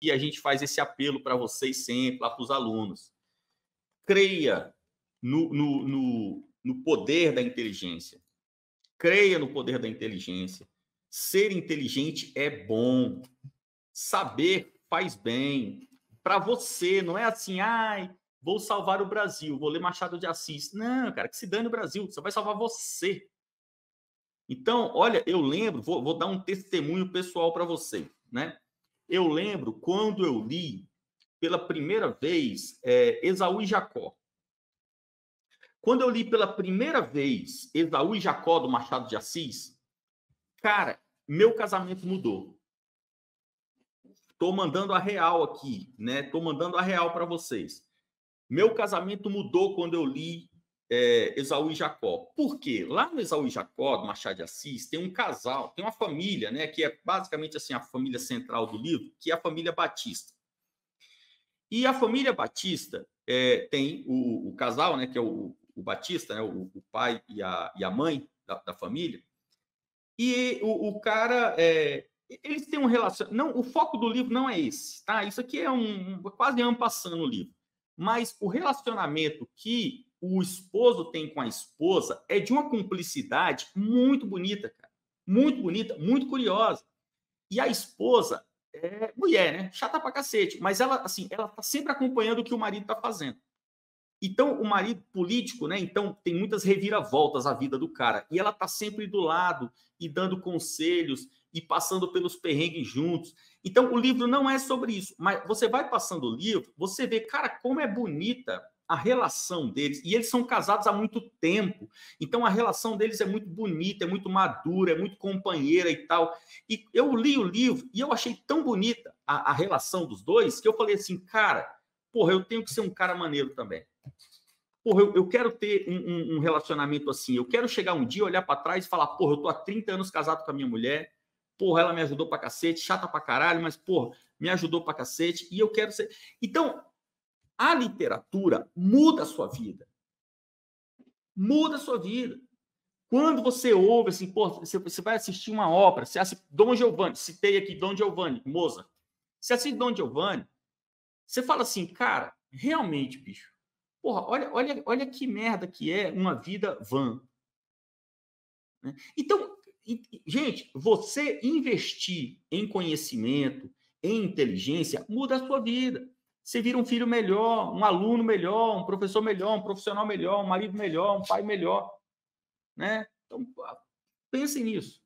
e a gente faz esse apelo para vocês sempre, lá para os alunos. Creia no, no, no, no poder da inteligência. Creia no poder da inteligência. Ser inteligente é bom. Saber faz bem. Para você, não é assim, ai, vou salvar o Brasil, vou ler Machado de Assis. Não, cara, que se dane o Brasil, você vai salvar você. Então, olha, eu lembro, vou, vou dar um testemunho pessoal para você, né? Eu lembro quando eu li pela primeira vez é, Esaú e Jacó. Quando eu li pela primeira vez Esaú e Jacó do Machado de Assis, cara, meu casamento mudou. Tô mandando a real aqui, né? Tô mandando a real para vocês. Meu casamento mudou quando eu li é, Esaú e Jacó. Porque lá no Esaú e Jacó, do Machado de Assis, tem um casal, tem uma família, né, que é basicamente assim a família central do livro, que é a família Batista. E a família Batista é, tem o, o, casal, né, que é o, o Batista, né, o, o pai e a, e a mãe da, da, família. E o, cara, é, eles têm um relacionamento. Não, o foco do livro não é esse, tá? Isso aqui é um, quase um passando o livro. Mas o relacionamento que o esposo tem com a esposa é de uma cumplicidade muito bonita, cara. Muito bonita, muito curiosa. E a esposa é mulher, né? Chata pra cacete, mas ela assim, ela tá sempre acompanhando o que o marido tá fazendo. Então, o marido político, né? Então, tem muitas reviravoltas a vida do cara. E ela tá sempre do lado e dando conselhos e passando pelos perrengues juntos. Então, o livro não é sobre isso, mas você vai passando o livro, você vê, cara, como é bonita a relação deles, e eles são casados há muito tempo, então a relação deles é muito bonita, é muito madura, é muito companheira e tal. E eu li o livro e eu achei tão bonita a, a relação dos dois que eu falei assim, cara, porra, eu tenho que ser um cara maneiro também. Porra, eu, eu quero ter um, um, um, relacionamento assim, eu quero chegar um dia, olhar para trás e falar, porra, eu tô há 30 anos casado com a minha mulher, porra, ela me ajudou pra cacete, chata pra caralho, mas, porra, me ajudou pra cacete, e eu quero ser. Então, a literatura muda a sua vida. Muda a sua vida. Quando você ouve assim, pô, você, vai assistir uma ópera, você assiste Dom Giovanni, citei aqui Dom Giovanni, Mozart. Você assiste Dom Giovanni, você fala assim, cara, realmente, bicho, porra, olha, olha, olha que merda que é uma vida vã. Né? Então, gente, você investir em conhecimento, em inteligência, muda a sua vida você vira um filho melhor, um aluno melhor, um professor melhor, um profissional melhor, um marido melhor, um pai melhor, né? Então, pensem nisso.